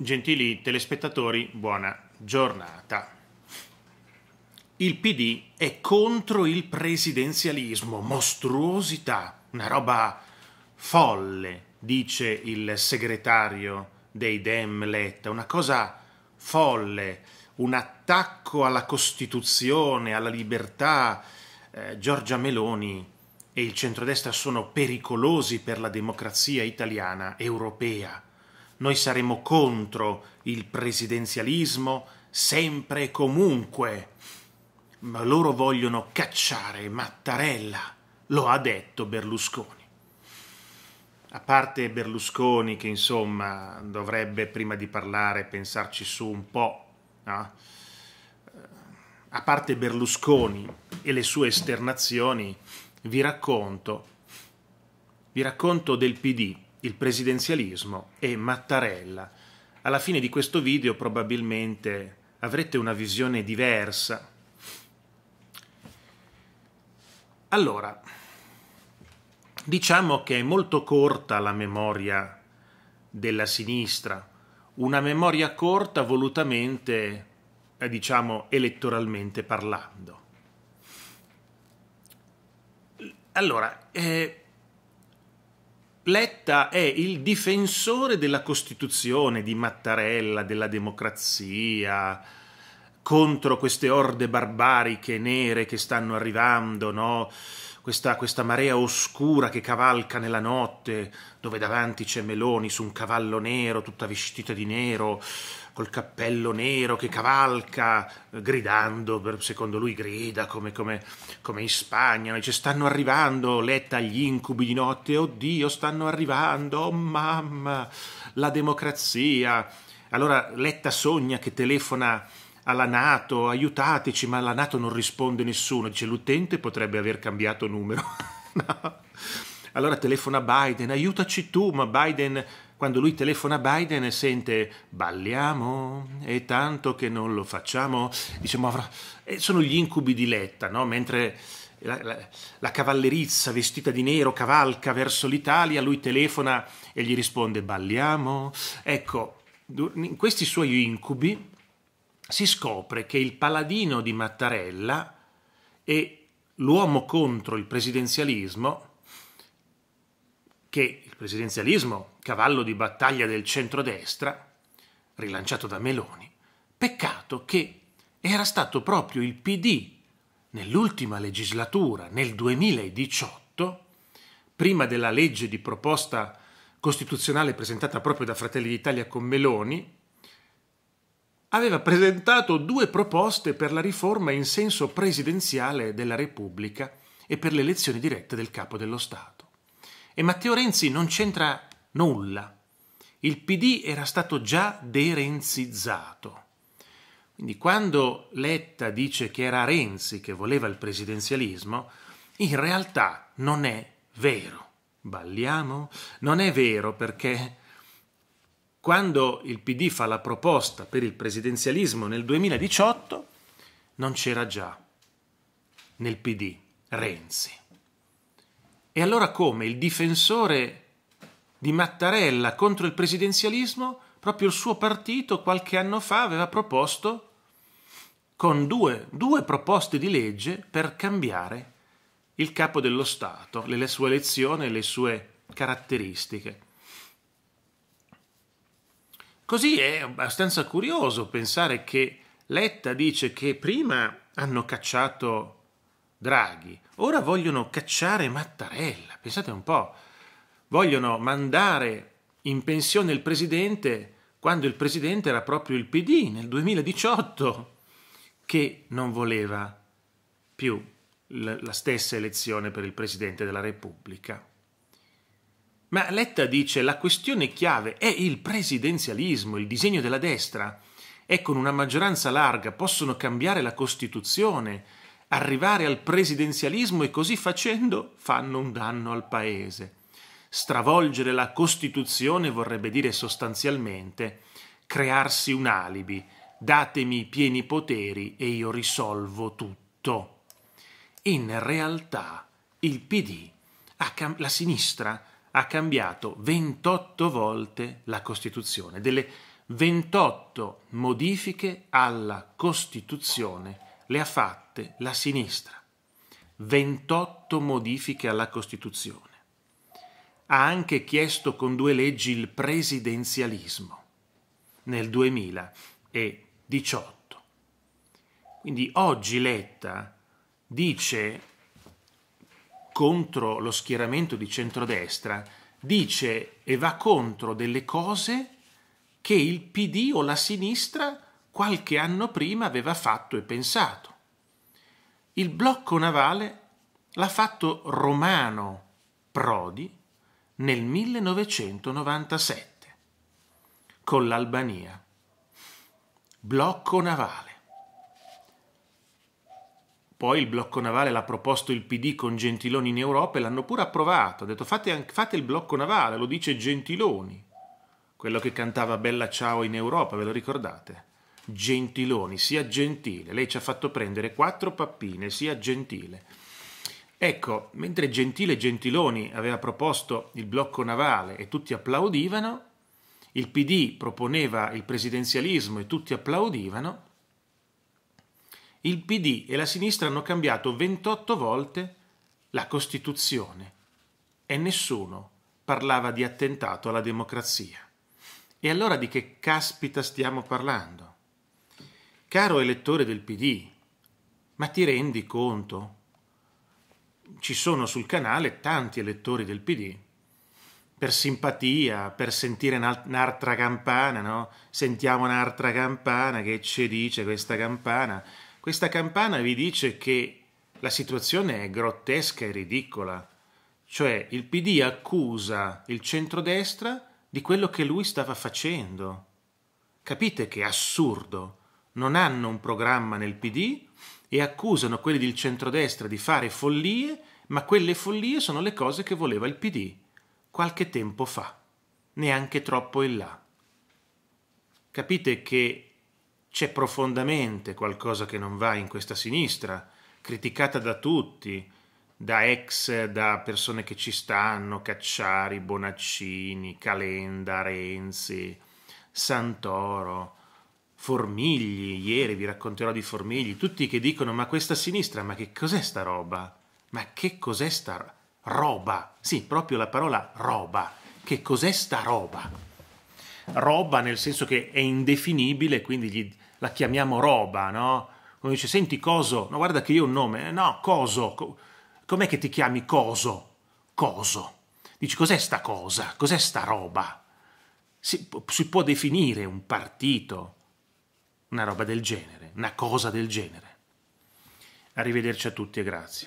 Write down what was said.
Gentili telespettatori, buona giornata. Il PD è contro il presidenzialismo, mostruosità, una roba folle, dice il segretario dei Dem Letta, una cosa folle, un attacco alla Costituzione, alla libertà. Eh, Giorgia Meloni e il centrodestra sono pericolosi per la democrazia italiana, europea noi saremo contro il presidenzialismo sempre e comunque. Ma loro vogliono cacciare Mattarella, lo ha detto Berlusconi. A parte Berlusconi che insomma dovrebbe prima di parlare pensarci su un po', no? a parte Berlusconi e le sue esternazioni, vi racconto, vi racconto del PD il presidenzialismo e Mattarella. Alla fine di questo video probabilmente avrete una visione diversa. Allora, diciamo che è molto corta la memoria della sinistra, una memoria corta volutamente, eh, diciamo, elettoralmente parlando. Allora, eh, Letta è il difensore della Costituzione, di Mattarella, della democrazia, contro queste orde barbariche nere che stanno arrivando, no? questa, questa, marea oscura che cavalca nella notte, dove davanti c'è Meloni su un cavallo nero, tutta vestita di nero, col cappello nero che cavalca, gridando, secondo lui grida come, come, come in Spagna, dice stanno arrivando, letta agli incubi di notte, oddio stanno arrivando, oh mamma, la democrazia. Allora Letta sogna che telefona alla Nato, aiutateci, ma alla Nato non risponde nessuno, dice l'utente potrebbe aver cambiato numero. no. Allora telefona Biden, aiutaci tu, ma Biden quando lui telefona a Biden e sente balliamo, è tanto che non lo facciamo, diciamo, sono gli incubi di Letta, no? mentre la, la, la, cavallerizza vestita di nero cavalca verso l'Italia, lui telefona e gli risponde balliamo. Ecco, in questi suoi incubi si scopre che il paladino di Mattarella e l'uomo contro il presidenzialismo, che il presidenzialismo cavallo di battaglia del centrodestra, rilanciato da Meloni, peccato che era stato proprio il PD nell'ultima legislatura, nel 2018, prima della legge di proposta costituzionale presentata proprio da Fratelli d'Italia con Meloni, aveva presentato due proposte per la riforma in senso presidenziale della Repubblica e per le elezioni dirette del capo dello Stato. E Matteo Renzi non c'entra nulla. Il PD era stato già derenzizzato. Quindi quando Letta dice che era Renzi che voleva il presidenzialismo, in realtà non è vero. Balliamo? Non è vero perché quando il PD fa la proposta per il presidenzialismo nel 2018 non c'era già nel PD Renzi. E allora come il difensore di Mattarella contro il presidenzialismo, proprio il suo partito qualche anno fa aveva proposto con due, due proposte di legge per cambiare il capo dello Stato, le, le sue elezioni e le sue caratteristiche. Così è abbastanza curioso pensare che Letta dice che prima hanno cacciato Draghi, ora vogliono cacciare Mattarella. Pensate un po', vogliono mandare in pensione il presidente quando il presidente era proprio il PD nel 2018 che non voleva più la stessa elezione per il presidente della Repubblica. Ma Letta dice la questione chiave è il presidenzialismo, il disegno della destra e con una maggioranza larga possono cambiare la Costituzione, arrivare al presidenzialismo e così facendo fanno un danno al Paese stravolgere la Costituzione vorrebbe dire sostanzialmente crearsi un alibi, datemi pieni poteri e io risolvo tutto. In realtà il PD, la sinistra, ha cambiato 28 volte la Costituzione, delle 28 modifiche alla Costituzione le ha fatte la sinistra. 28 modifiche alla Costituzione ha anche chiesto con due leggi il presidenzialismo nel 2018. Quindi oggi Letta dice contro lo schieramento di centrodestra, dice e va contro delle cose che il PD o la sinistra qualche anno prima aveva fatto e pensato. Il blocco navale l'ha fatto Romano Prodi nel 1997 con l'Albania. Blocco navale. Poi il blocco navale l'ha proposto il PD con Gentiloni in Europa e l'hanno pure approvato. Ha detto fate, fate, il blocco navale, lo dice Gentiloni. Quello che cantava Bella Ciao in Europa, ve lo ricordate? Gentiloni, sia gentile. Lei ci ha fatto prendere quattro pappine, sia gentile. Ecco, mentre Gentile Gentiloni aveva proposto il blocco navale e tutti applaudivano, il PD proponeva il presidenzialismo e tutti applaudivano, il PD e la sinistra hanno cambiato 28 volte la Costituzione e nessuno parlava di attentato alla democrazia. E allora di che caspita stiamo parlando? Caro elettore del PD, ma ti rendi conto ci sono sul canale tanti elettori del PD per simpatia, per sentire un'altra campana, no? Sentiamo un'altra campana che ci dice questa campana. Questa campana vi dice che la situazione è grottesca e ridicola. Cioè il PD accusa il centrodestra di quello che lui stava facendo. Capite che assurdo. Non hanno un programma nel PD e accusano quelli del centrodestra di fare follie, ma quelle follie sono le cose che voleva il PD qualche tempo fa, neanche troppo in là. Capite che c'è profondamente qualcosa che non va in questa sinistra, criticata da tutti, da ex, da persone che ci stanno, Cacciari, Bonaccini, Calenda, Renzi, Santoro, Formigli, ieri vi racconterò di Formigli, tutti che dicono ma questa sinistra, ma che cos'è sta roba? Ma che cos'è sta roba? Sì, proprio la parola roba. Che cos'è sta roba? Roba nel senso che è indefinibile, quindi gli, la chiamiamo roba, no? Uno dice, senti coso, no guarda che io ho un nome, eh, no, coso, co com'è che ti chiami coso? Coso. Dici, cos'è sta cosa? Cos'è sta roba? Si, si può definire un partito, una roba del genere, una cosa del genere. Arrivederci a tutti e grazie.